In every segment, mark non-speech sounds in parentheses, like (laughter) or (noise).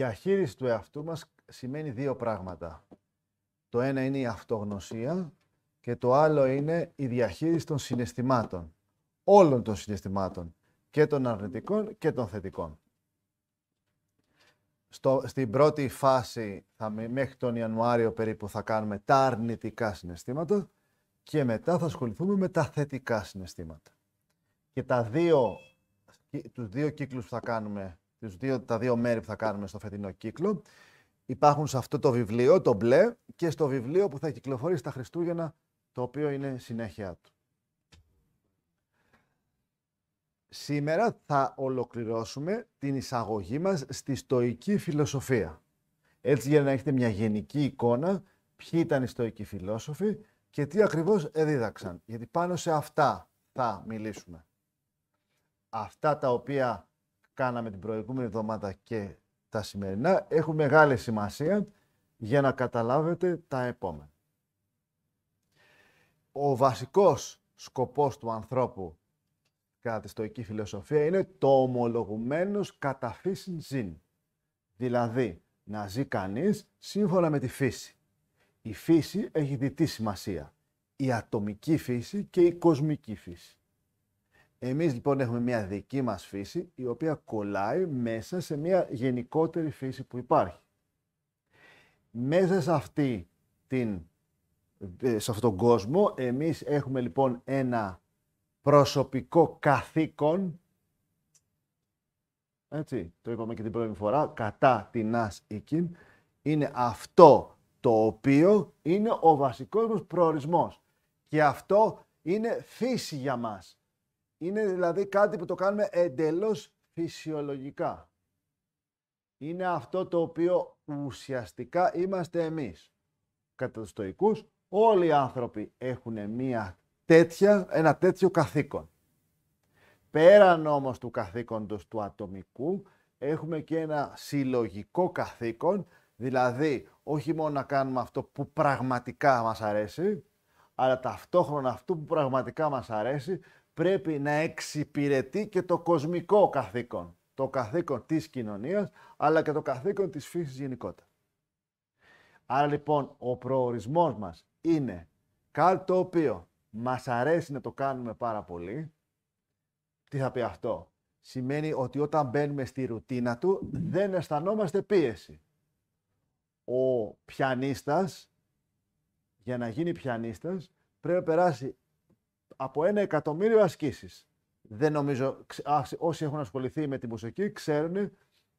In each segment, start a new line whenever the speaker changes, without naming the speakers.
διαχείριση του εαυτού μας σημαίνει δύο πράγματα. Το ένα είναι η αυτογνωσία και το άλλο είναι η διαχείριση των συναισθημάτων. Όλων των συναισθημάτων. Και των αρνητικών και των θετικών. Στο, στην πρώτη φάση, θα, μέχρι τον Ιανουάριο περίπου, θα κάνουμε τα αρνητικά συναισθήματα και μετά θα ασχοληθούμε με τα θετικά συναισθήματα. Και τα δύο, τους δύο κύκλους που θα κάνουμε τα δύο μέρη που θα κάνουμε στο φετινό κύκλο. Υπάρχουν σε αυτό το βιβλίο, το μπλε, και στο βιβλίο που θα κυκλοφορήσει τα Χριστούγεννα, το οποίο είναι συνέχεια του. Σήμερα θα ολοκληρώσουμε την εισαγωγή μας στη στοική φιλοσοφία. Έτσι για να έχετε μια γενική εικόνα ποιοι ήταν οι στοικοί φιλόσοφοι και τι ακριβώς εδίδαξαν. Γιατί πάνω σε αυτά θα μιλήσουμε. Αυτά τα οποία κάναμε την προηγούμενη εβδομάδα και τα σημερινά έχουν μεγάλη σημασία για να καταλάβετε τα επόμενα. Ο βασικός σκοπός του ανθρώπου κατά τη στοική φιλοσοφία είναι το ομολογουμένος καταφύσιν ζήν. Δηλαδή, να ζει κανείς σύμφωνα με τη φύση. Η φύση έχει διτή σημασία. Η ατομική φύση και η κοσμική φύση. Εμείς λοιπόν έχουμε μια δική μας φύση η οποία κολλάει μέσα σε μια γενικότερη φύση που υπάρχει. Μέσα σε, αυτή την, ε, σε αυτόν τον κόσμο εμείς έχουμε λοιπόν ένα προσωπικό καθήκον έτσι, το είπαμε και την πρώτη φορά, κατά την ας είναι αυτό το οποίο είναι ο βασικός μας προορισμός. Και αυτό είναι φύση για μας. Είναι δηλαδή κάτι που το κάνουμε εντελώς φυσιολογικά. Είναι αυτό το οποίο ουσιαστικά είμαστε εμείς. Κατά τους στοικούς, όλοι οι άνθρωποι έχουν μια τέτοια, ένα τέτοιο καθήκον. Πέραν όμως του καθήκοντος του ατομικού, έχουμε και ένα συλλογικό καθήκον, δηλαδή όχι μόνο να κάνουμε αυτό που πραγματικά μας αρέσει, αλλά ταυτόχρονα αυτό που πραγματικά μας αρέσει πρέπει να εξυπηρετεί και το κοσμικό καθήκον. Το καθήκον της κοινωνίας, αλλά και το καθήκον της φύσης γενικότερα. Άρα λοιπόν ο προορισμός μας είναι κάτι το οποίο μας αρέσει να το κάνουμε πάρα πολύ. Τι θα πει αυτό. Σημαίνει ότι όταν μπαίνουμε στη ρουτίνα του δεν αισθανόμαστε πίεση. Ο πιανίστας, για να γίνει πιανίστας, πρέπει να περάσει από ένα εκατομμύριο ασκήσεις. Δεν νομίζω, όσοι έχουν ασχοληθεί με την μουσική ξέρουν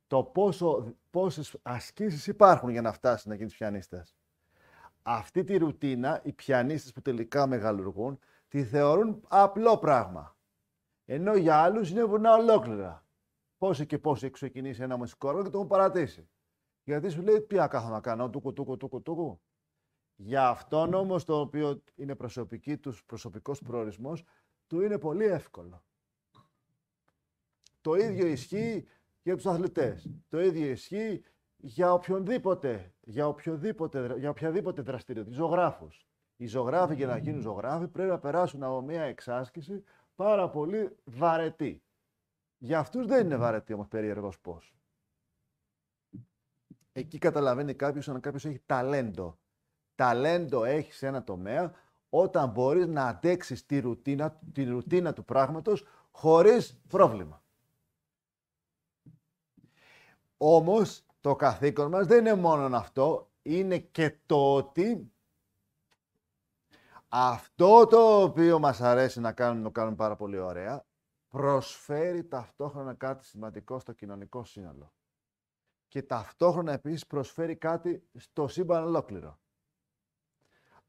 το πόσο, πόσες ασκήσεις υπάρχουν για να φτάσει να γίνεις πιανίστας. Αυτή τη ρουτίνα, οι πιανίστες που τελικά μεγαλουργούν, τη θεωρούν απλό πράγμα. Ενώ για άλλους είναι βουνά ολόκληρα. Πόσο και πόσο έχει ξεκινήσει ένα μουσικό και το έχουν παρατήσει. Γιατί σου λέει, τι κάθομαι να κάνω, τούκου, τούκου, τούκου, τούκου. Για αυτόν όμως, το οποίο είναι προσωπική τους προσωπικός προορισμός, του είναι πολύ εύκολο. Το ίδιο ισχύει για τους αθλητές. Το ίδιο ισχύει για οποιονδήποτε, για, οποιοδήποτε, για οποιαδήποτε δραστηριότητα. Ζωγράφους. Οι ζωγράφοι για να γίνουν ζωγράφοι πρέπει να περάσουν από μια εξάσκηση πάρα πολύ βαρετή. Για αυτούς δεν είναι βαρετή όμως περίεργος πώς. Εκεί καταλαβαίνει κάποιος αν κάποιος έχει ταλέντο ταλέντο έχεις σε ένα τομέα όταν μπορείς να αντέξεις τη ρουτίνα, τη ρουτίνα του πράγματος χωρίς πρόβλημα. Όμως το καθήκον μας δεν είναι μόνο αυτό, είναι και το ότι αυτό το οποίο μας αρέσει να κάνουμε, το κάνουμε πάρα πολύ ωραία, προσφέρει ταυτόχρονα κάτι σημαντικό στο κοινωνικό σύνολο. Και ταυτόχρονα επίσης προσφέρει κάτι στο σύμπαν ολόκληρο.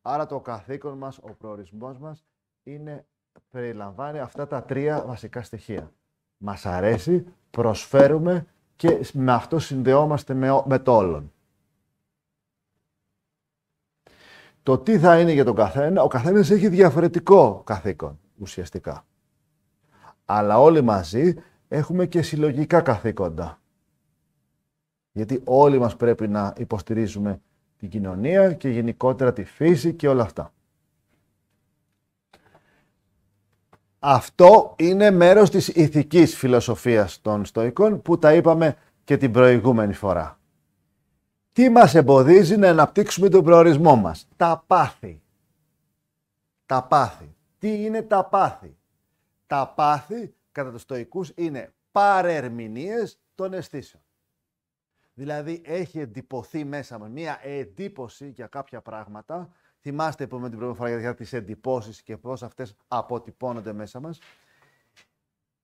Άρα το καθήκον μας, ο προορισμός μας, είναι, περιλαμβάνει αυτά τα τρία βασικά στοιχεία. Μας αρέσει, προσφέρουμε και με αυτό συνδεόμαστε με, με το όλον. Το τι θα είναι για τον καθένα, ο καθένας έχει διαφορετικό καθήκον ουσιαστικά. Αλλά όλοι μαζί έχουμε και συλλογικά καθήκοντα. Γιατί όλοι μας πρέπει να υποστηρίζουμε την κοινωνία και γενικότερα τη φύση και όλα αυτά. Αυτό είναι μέρος της ηθικής φιλοσοφίας των στοικών που τα είπαμε και την προηγούμενη φορά. Τι μας εμποδίζει να αναπτύξουμε τον προορισμό μας. Τα πάθη. Τα πάθη. Τι είναι τα πάθη. Τα πάθη κατά τους στοικούς είναι παρερμηνίες των αισθήσεων. Δηλαδή έχει εντυπωθεί μέσα με μία εντύπωση για κάποια πράγματα. Θυμάστε που με την προηγούμενη φορά για τις εντυπώσεις και πώς αυτές αποτυπώνονται μέσα μας.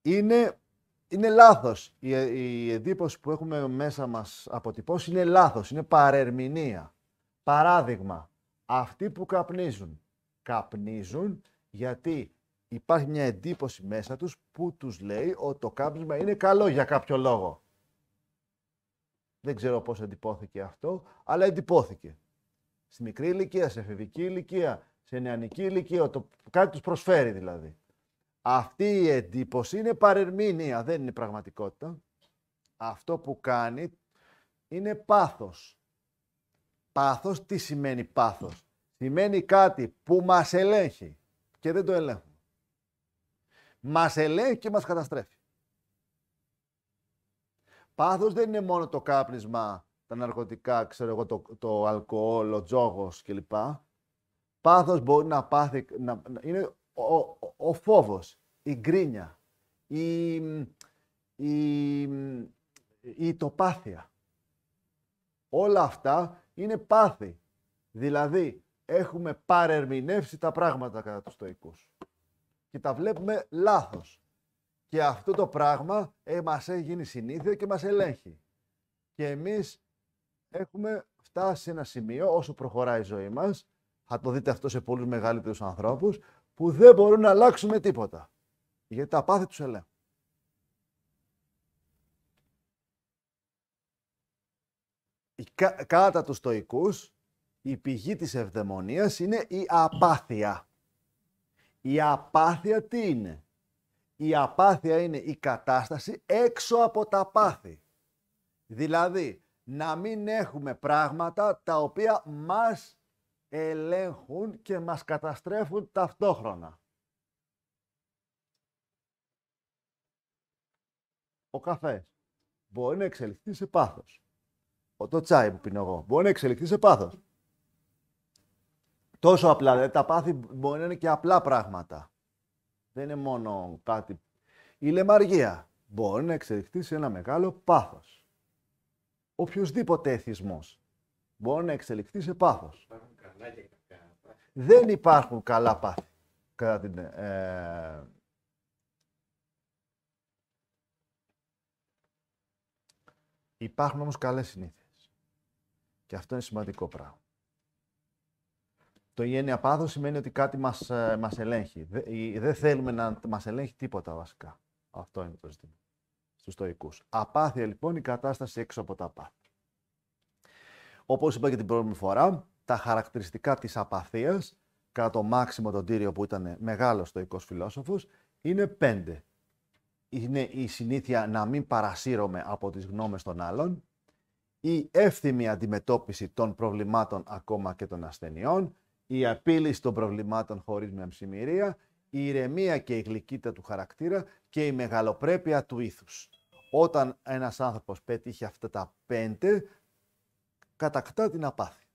Είναι, είναι λάθος. Η, η εντύπωση που έχουμε μέσα μας αποτυπώσει είναι λάθος, είναι παρερμηνία. Παράδειγμα, αυτοί που καπνίζουν. Καπνίζουν γιατί υπάρχει μια εντύπωση μέσα τους που τους λέει ότι το κάπνισμα είναι καλό για κάποιο λόγο. Δεν ξέρω πώς εντυπώθηκε αυτό, αλλά εντυπώθηκε. Στη μικρή ηλικία, σε εφηβική ηλικία, σε νεανική ηλικία, το, κάτι τους προσφέρει δηλαδή. Αυτή η εντύπωση είναι παρερμηνία, δεν είναι πραγματικότητα. Αυτό που κάνει είναι πάθος. Πάθος, τι σημαίνει πάθος. Σημαίνει κάτι που μας ελέγχει και δεν το ελέγχουμε. Μας ελέγχει και μας καταστρέφει. Πάθος δεν είναι μόνο το κάπνισμα, τα ναρκωτικά, ξέρω εγώ, το, το αλκοόλ, ο τζόγος κλπ. Πάθος μπορεί να πάθει, να, είναι ο, ο, φόβος, η γκρίνια, η, η, η τοπάθεια. Όλα αυτά είναι πάθη. Δηλαδή, έχουμε παρερμηνεύσει τα πράγματα κατά τους τοικούς. Και τα βλέπουμε λάθος. Και αυτό το πράγμα ε, μας έχει γίνει συνήθεια και μας ελέγχει. Και εμείς έχουμε φτάσει σε ένα σημείο, όσο προχωράει η ζωή μας, θα το δείτε αυτό σε πολλούς μεγαλύτερους ανθρώπους, που δεν μπορούν να αλλάξουν τίποτα. Γιατί τα πάθη τους ελέγχουν. Κάτω κατά τους στοικούς, η πηγή της ευδαιμονίας είναι η απάθεια. Η απάθεια τι είναι. Η απάθεια είναι η κατάσταση έξω από τα πάθη. Δηλαδή, να μην έχουμε πράγματα τα οποία μας ελέγχουν και μας καταστρέφουν ταυτόχρονα. Ο καφές μπορεί να εξελιχθεί σε πάθος. Το τσάι που πίνω εγώ μπορεί να εξελιχθεί σε πάθος. Τόσο απλά, δηλαδή τα πάθη μπορεί να είναι και απλά πράγματα. Δεν είναι μόνο κάτι. Η λεμαργία μπορεί να εξελιχθεί σε ένα μεγάλο πάθος. Οποιοδήποτε εθισμός μπορεί να εξελιχθεί σε πάθος. Δεν υπάρχουν καλά πάθη κατά ε, Υπάρχουν όμως καλές συνήθειες. Και αυτό είναι σημαντικό πράγμα. Το η έννοια πάθος σημαίνει ότι κάτι μας ε, μας ελέγχει. Δεν θέλουμε να μας ελέγχει τίποτα βασικά. Αυτό είναι το ζήτημα στους τοικού. Απάθεια λοιπόν η κατάσταση έξω από τα πάθη. Όπως είπα και την πρώτη φορά, τα χαρακτηριστικά της απαθία κατά το Μάξιμο τον Τύριο που ήταν μεγάλος τοικό φιλόσοφος, είναι πέντε. Είναι η συνήθεια να μην παρασύρωμαι από τις γνώμες των άλλων, η εύθυμη αντιμετώπιση των προβλημάτων ακόμα και των ασθενειών, η απείληση των προβλημάτων χωρίς μια ψημυρία, η ηρεμία και η γλυκύτητα του χαρακτήρα και η μεγαλοπρέπεια του ήθους. Όταν ένας άνθρωπος πετύχει αυτά τα πέντε, κατακτά την απάθεια.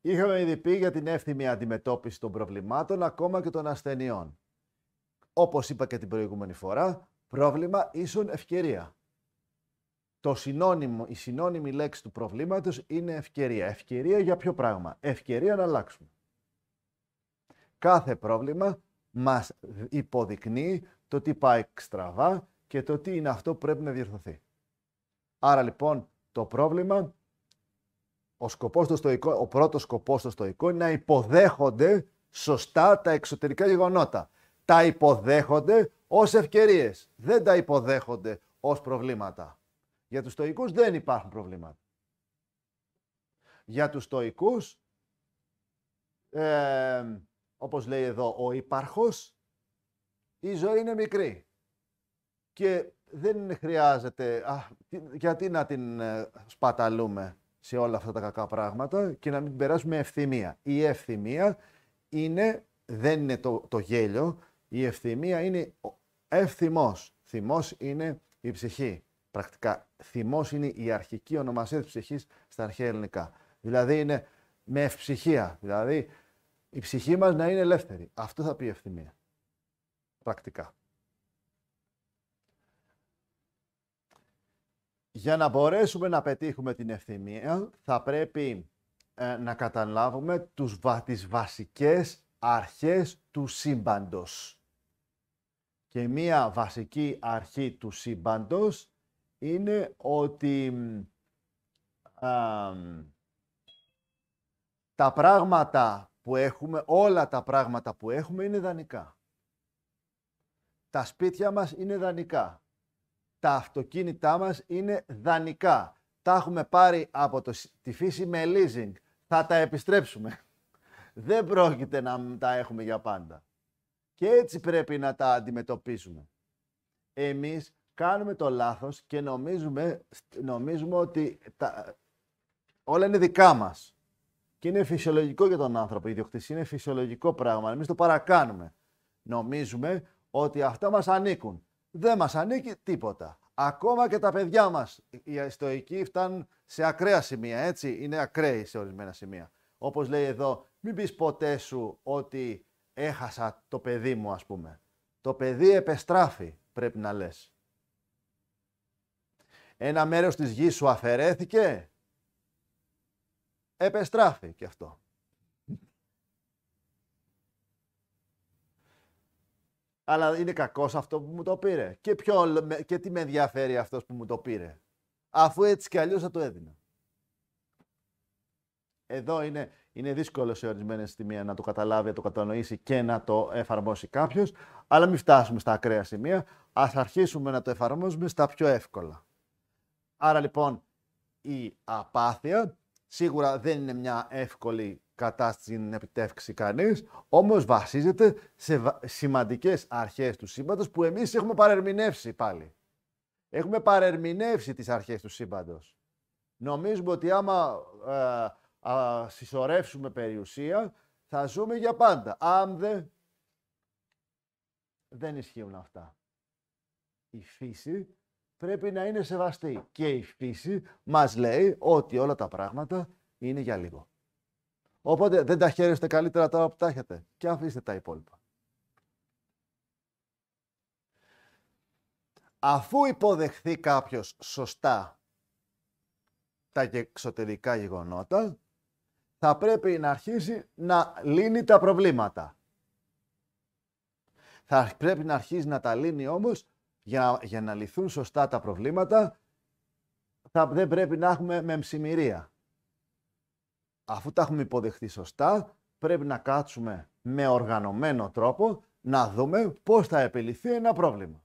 Είχαμε ήδη πει για την εύθυμη αντιμετώπιση των προβλημάτων, ακόμα και των ασθενειών. Όπως είπα και την προηγούμενη φορά, πρόβλημα ίσον ευκαιρία το συνώνυμο, η συνώνυμη λέξη του προβλήματος είναι ευκαιρία. Ευκαιρία για ποιο πράγμα. Ευκαιρία να αλλάξουμε. Κάθε πρόβλημα μας υποδεικνύει το τι πάει στραβά και το τι είναι αυτό που πρέπει να διορθωθεί. Άρα λοιπόν το πρόβλημα, ο, σκοπός το στοικό, ο πρώτος σκοπός στο στοικό είναι να υποδέχονται σωστά τα εξωτερικά γεγονότα. Τα υποδέχονται ως ευκαιρίες, δεν τα υποδέχονται ως προβλήματα. Για τους στοικούς δεν υπάρχουν προβλήματα. Για τους στοικούς, ε, όπως λέει εδώ ο υπαρχός, η ζωή είναι μικρή. Και δεν χρειάζεται, α, γιατί να την ε, σπαταλούμε σε όλα αυτά τα κακά πράγματα και να μην περάσουμε ευθυμία. Η ευθυμία είναι, δεν είναι το, το γέλιο, η ευθυμία είναι ευθυμός. Θυμός είναι η ψυχή πρακτικά. Θυμός είναι η αρχική ονομασία της ψυχής στα αρχαία ελληνικά. Δηλαδή είναι με ευψυχία. Δηλαδή η ψυχή μας να είναι ελεύθερη. Αυτό θα πει η ευθυμία. Πρακτικά. Για να μπορέσουμε να πετύχουμε την ευθυμία, θα πρέπει ε, να καταλάβουμε τους, τις βασικές αρχές του σύμπαντος. Και μία βασική αρχή του σύμπαντος είναι ότι α, τα πράγματα που έχουμε, όλα τα πράγματα που έχουμε είναι δανεικά. Τα σπίτια μας είναι δανεικά. Τα αυτοκίνητά μας είναι δανεικά. Τα έχουμε πάρει από το, τη φύση με leasing. Θα τα επιστρέψουμε. (laughs) Δεν πρόκειται να τα έχουμε για πάντα. Και έτσι πρέπει να τα αντιμετωπίσουμε. Εμείς κάνουμε το λάθος και νομίζουμε, νομίζουμε ότι τα, όλα είναι δικά μας. Και είναι φυσιολογικό για τον άνθρωπο. Η ιδιοκτησία είναι φυσιολογικό πράγμα. εμείς το παρακάνουμε. Νομίζουμε ότι αυτά μας ανήκουν. Δεν μας ανήκει τίποτα. Ακόμα και τα παιδιά μας, οι ιστορικοί φτάνουν σε ακραία σημεία, έτσι, είναι ακραίοι σε ορισμένα σημεία. Όπως λέει εδώ, μην πεις ποτέ σου ότι έχασα το παιδί μου, ας πούμε. Το παιδί επεστράφει, πρέπει να λες ένα μέρος της γης σου αφαιρέθηκε, επεστράφει και αυτό. Αλλά είναι κακός αυτό που μου το πήρε. Και, ποιο, και τι με ενδιαφέρει αυτός που μου το πήρε. Αφού έτσι κι αλλιώς θα το έδινα. Εδώ είναι, είναι δύσκολο σε ορισμένες σημεία να το καταλάβει, να το κατανοήσει και να το εφαρμόσει κάποιος, Αλλά μην φτάσουμε στα ακραία σημεία. ας αρχίσουμε να το εφαρμόζουμε στα πιο εύκολα. Άρα λοιπόν η απάθεια σίγουρα δεν είναι μια εύκολη κατάσταση να επιτεύξει κανείς, όμως βασίζεται σε σημαντικές αρχές του σύμπαντος που εμείς έχουμε παρερμηνεύσει πάλι. Έχουμε παρερμηνεύσει τις αρχές του σύμπαντος. Νομίζουμε ότι άμα ε, συσσωρεύσουμε περιουσία, θα ζούμε για πάντα. Αν δεν, δεν ισχύουν αυτά. Η φύση πρέπει να είναι σεβαστή. Και η φύση μας λέει ότι όλα τα πράγματα είναι για λίγο. Οπότε δεν τα χαίρεστε καλύτερα τώρα που τα έχετε και αφήστε τα υπόλοιπα. Αφού υποδεχθεί κάποιος σωστά τα εξωτερικά γεγονότα, θα πρέπει να αρχίσει να λύνει τα προβλήματα. Θα πρέπει να αρχίσει να τα λύνει όμως για, να λυθούν σωστά τα προβλήματα, θα, δεν πρέπει να έχουμε μεμσημυρία. Αφού τα έχουμε υποδεχτεί σωστά, πρέπει να κάτσουμε με οργανωμένο τρόπο να δούμε πώς θα επιληθεί ένα πρόβλημα.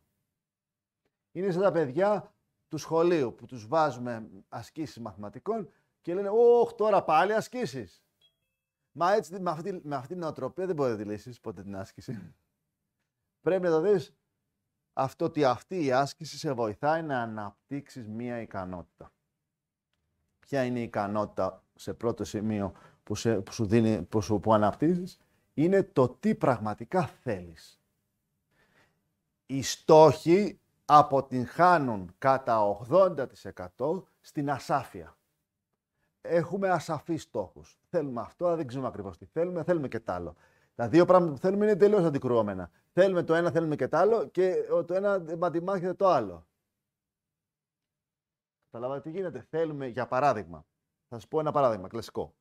Είναι σαν τα παιδιά του σχολείου που τους βάζουμε ασκήσεις μαθηματικών και λένε «Ωχ, τώρα πάλι ασκήσεις». Μα έτσι, με αυτή, με αυτή την οτροπία δεν μπορεί να τη λύσεις ποτέ την άσκηση. πρέπει να το δεις αυτό ότι αυτή η άσκηση σε βοηθάει να αναπτύξεις μία ικανότητα. Ποια είναι η ικανότητα σε πρώτο σημείο που, σε, που, σου δίνει, που, σου, που αναπτύσσεις, είναι το τι πραγματικά θέλεις. Οι στόχοι αποτυγχάνουν κατά 80% στην ασάφεια. Έχουμε ασαφείς στόχους. Θέλουμε αυτό, δεν ξέρουμε ακριβώς τι θέλουμε, θέλουμε και τ' άλλο. Τα δύο πράγματα που θέλουμε είναι τελείως αντικρουόμενα. Θέλουμε το ένα, θέλουμε και το άλλο και το ένα μαντιμάχεται το άλλο. Καταλαβαίνετε τι γίνεται. Θέλουμε, για παράδειγμα, θα σας πω ένα παράδειγμα κλασικό.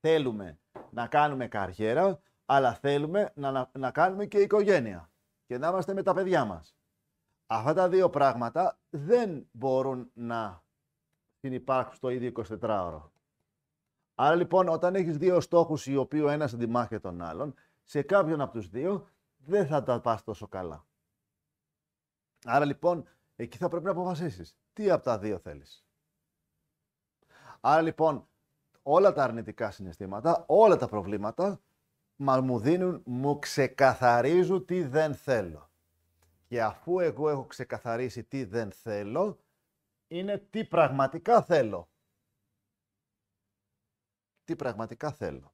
Θέλουμε να κάνουμε καριέρα, αλλά θέλουμε να, να, να κάνουμε και οικογένεια και να είμαστε με τα παιδιά μας. Αυτά τα δύο πράγματα δεν μπορούν να συνεπάρχουν στο ίδιο 24ωρο. Άρα λοιπόν, όταν έχεις δύο στόχους, οι οποίοι ο ένας αντιμάχεται τον άλλον, σε κάποιον από τους δύο δεν θα τα πας τόσο καλά. Άρα λοιπόν, εκεί θα πρέπει να αποφασίσεις τι από τα δύο θέλεις. Άρα λοιπόν, όλα τα αρνητικά συναισθήματα, όλα τα προβλήματα μα μου δίνουν, μου ξεκαθαρίζουν τι δεν θέλω. Και αφού εγώ έχω ξεκαθαρίσει τι δεν θέλω, είναι τι πραγματικά θέλω τι πραγματικά θέλω.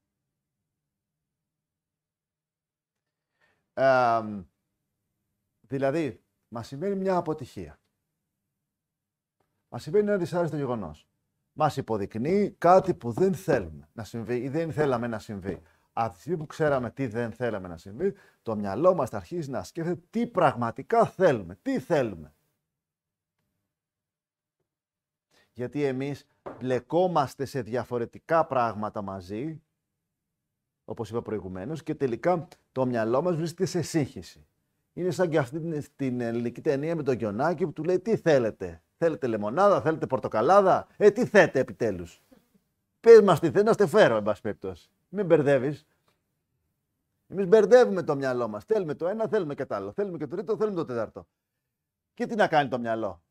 δηλαδή, μας συμβαίνει μια αποτυχία. Μας συμβαίνει ένα δυσάρεστο γεγονός. Μας υποδεικνύει κάτι που δεν θέλουμε να συμβεί ή δεν θέλαμε να συμβεί. Από τη στιγμή που ξέραμε τι δεν θέλαμε να συμβεί, το μυαλό μας θα αρχίζει να σκέφτεται τι πραγματικά θέλουμε, τι θέλουμε. Γιατί εμείς μπλεκόμαστε σε διαφορετικά πράγματα μαζί, όπως είπα προηγουμένως, και τελικά το μυαλό μας βρίσκεται σε σύγχυση. Είναι σαν και αυτή την ελληνική ταινία με τον Γιονάκη που του λέει τι θέλετε. Θέλετε λεμονάδα, θέλετε πορτοκαλάδα. Ε, τι θέτε επιτέλους. Πες μας τι θέλετε, να στε φέρω, εν πάση Μην μπερδεύεις. Εμείς μπερδεύουμε το μυαλό μας. Θέλουμε το ένα, θέλουμε και το άλλο. Θέλουμε και το τρίτο, θέλουμε το τέταρτο. Και τι να κάνει το μυαλό.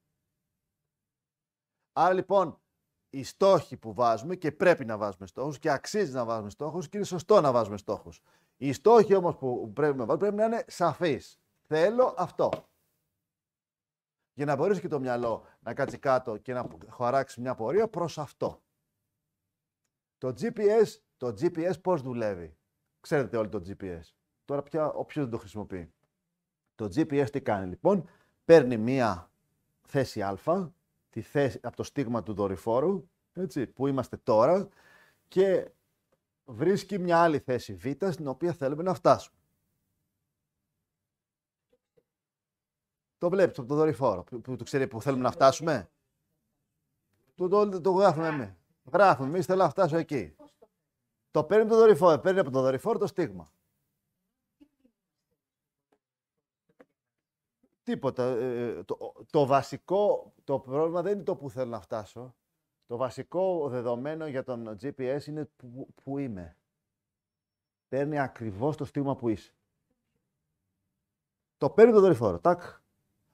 Άρα λοιπόν, οι στόχοι που βάζουμε και πρέπει να βάζουμε στόχους και αξίζει να βάζουμε στόχους και είναι σωστό να βάζουμε στόχους. Οι στόχοι όμως που πρέπει να βάζουμε πρέπει να είναι σαφείς. Θέλω αυτό. Για να μπορέσει και το μυαλό να κάτσει κάτω και να χωράξει μια πορεία προς αυτό. Το GPS, το GPS πώς δουλεύει. Ξέρετε όλοι το GPS. Τώρα πια όποιος δεν το χρησιμοποιεί. Το GPS τι κάνει λοιπόν, παίρνει μία θέση α τη θέση, από το στίγμα του δορυφόρου, έτσι, που είμαστε τώρα, και βρίσκει μια άλλη θέση Β, στην οποία θέλουμε να φτάσουμε. Το βλέπεις από το δορυφόρο, που, που, ξέρει που θέλουμε να φτάσουμε. Το, το, το γράφουμε ναι. εμείς. Γράφουμε εμείς, θέλω να φτάσω εκεί. Το παίρνει το δορυφόρο, παίρνει από το δορυφόρο το στίγμα. Τίποτα. Ε, ε, το, το βασικό, το πρόβλημα δεν είναι το που θέλω να φτάσω. Το βασικό δεδομένο για τον GPS είναι που, που είμαι. Παίρνει ακριβώς το στίγμα που είσαι. Το παίρνει το δορυφόρο. Τάκ.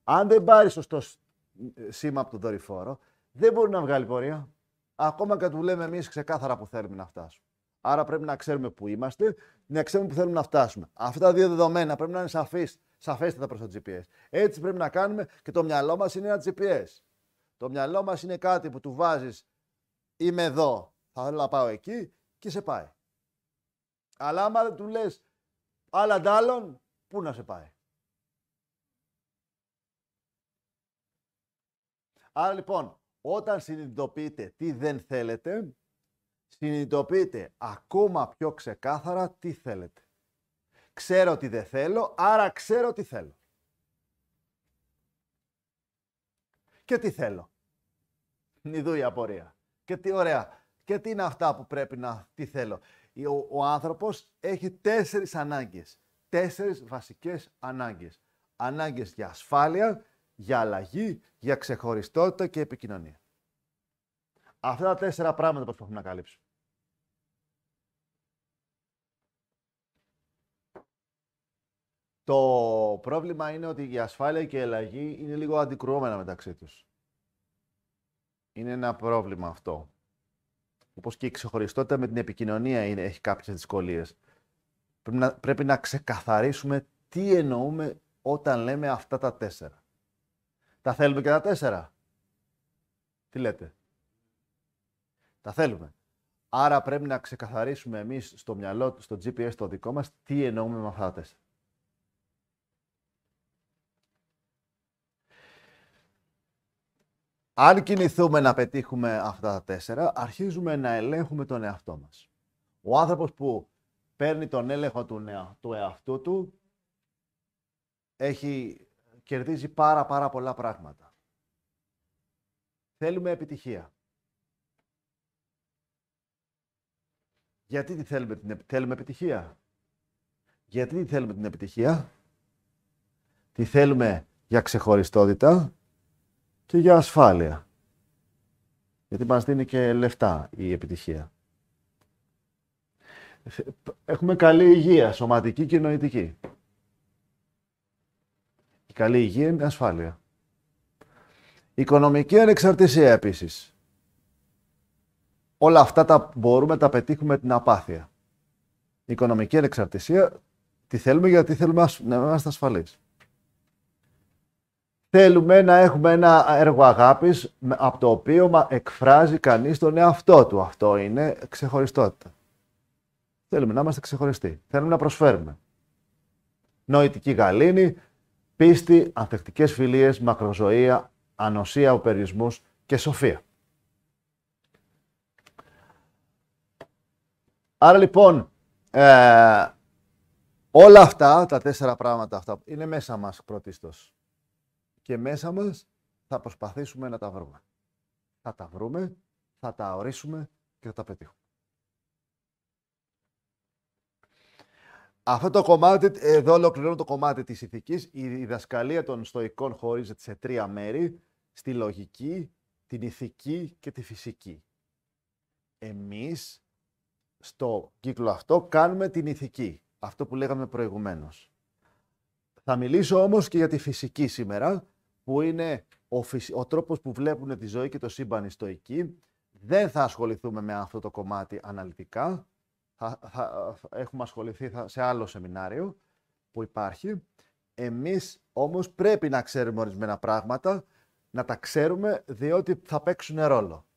Αν δεν πάρεις σωστό ε, σήμα από τον δορυφόρο, δεν μπορεί να βγάλει πορεία. Ακόμα και του λέμε εμείς ξεκάθαρα που θέλουμε να φτάσουμε. Άρα πρέπει να ξέρουμε που είμαστε, να ξέρουμε που θέλουμε να φτάσουμε. Αυτά τα δύο δεδομένα πρέπει να είναι σαφείς Σαφέστατα προς το GPS. Έτσι πρέπει να κάνουμε και το μυαλό μας είναι ένα GPS. Το μυαλό μας είναι κάτι που του βάζεις είμαι εδώ, θα θέλω να πάω εκεί και σε πάει. Αλλά άμα δεν του λες άλλα ντάλλον, πού να σε πάει. Άρα λοιπόν, όταν συνειδητοποιείτε τι δεν θέλετε, συνειδητοποιείτε ακόμα πιο ξεκάθαρα τι θέλετε. Ξέρω ότι δεν θέλω, άρα ξέρω ότι θέλω. Και τι θέλω. Νιδού η απορία. Και τι ωραία. Και τι είναι αυτά που πρέπει να... Τι θέλω. Ο, ο άνθρωπος έχει τέσσερις ανάγκες. Τέσσερις βασικές ανάγκες. Ανάγκες για ασφάλεια, για αλλαγή, για ξεχωριστότητα και επικοινωνία. Αυτά τα τέσσερα πράγματα προσπαθούμε να καλύψουμε. Το πρόβλημα είναι ότι η ασφάλεια και η ελλαγή είναι λίγο αντικρουόμενα μεταξύ τους. Είναι ένα πρόβλημα αυτό. Όπως και η ξεχωριστότητα με την επικοινωνία είναι, έχει κάποιες δυσκολίες. Πρέπει να, πρέπει ξεκαθαρίσουμε τι εννοούμε όταν λέμε αυτά τα τέσσερα. Τα θέλουμε και τα τέσσερα. Τι λέτε. Τα θέλουμε. Άρα πρέπει να ξεκαθαρίσουμε εμείς στο μυαλό, στο GPS το δικό μας, τι εννοούμε με αυτά τα τέσσερα. Αν κινηθούμε να πετύχουμε αυτά τα τέσσερα, αρχίζουμε να ελέγχουμε τον εαυτό μας. Ο άνθρωπος που παίρνει τον έλεγχο του, του εαυτού του, έχει, κερδίζει πάρα πάρα πολλά πράγματα. Θέλουμε επιτυχία. Γιατί τη θέλουμε, την, θέλουμε επιτυχία. Γιατί τη θέλουμε την επιτυχία. Τη θέλουμε για ξεχωριστότητα, και για ασφάλεια. Γιατί μας δίνει και λεφτά η επιτυχία. Έχουμε καλή υγεία, σωματική και νοητική. Η καλή υγεία είναι ασφάλεια. Οικονομική ανεξαρτησία επίσης. Όλα αυτά τα μπορούμε να τα πετύχουμε την απάθεια. οικονομική ανεξαρτησία τη θέλουμε γιατί θέλουμε να είμαστε ασφαλείς. Θέλουμε να έχουμε ένα έργο αγάπης από το οποίο εκφράζει κανείς τον εαυτό του. Αυτό είναι ξεχωριστότητα. Θέλουμε να είμαστε ξεχωριστοί. Θέλουμε να προσφέρουμε. Νοητική γαλήνη, πίστη, ανθεκτικές φιλίες, μακροζωία, ανοσία, οπερισμούς και σοφία. Άρα λοιπόν, ε, όλα αυτά, τα τέσσερα πράγματα αυτά, είναι μέσα μας πρωτίστως και μέσα μας θα προσπαθήσουμε να τα βρούμε. Θα τα βρούμε, θα τα ορίσουμε και θα τα πετύχουμε. Αυτό το κομμάτι, εδώ ολοκληρώνω το κομμάτι της ηθικής. Η διδασκαλία των στοικών χωρίζεται σε τρία μέρη, στη λογική, την ηθική και τη φυσική. Εμείς στο κύκλο αυτό κάνουμε την ηθική, αυτό που λέγαμε προηγουμένως. Θα μιλήσω όμως και για τη φυσική σήμερα, που είναι ο, ο τρόπος που βλέπουν τη ζωή και το σύμπαν στο εκεί. Δεν θα ασχοληθούμε με αυτό το κομμάτι αναλυτικά. Θα, θα, έχουμε ασχοληθεί σε άλλο σεμινάριο που υπάρχει. Εμείς όμως πρέπει να ξέρουμε ορισμένα πράγματα, να τα ξέρουμε διότι θα παίξουν ρόλο.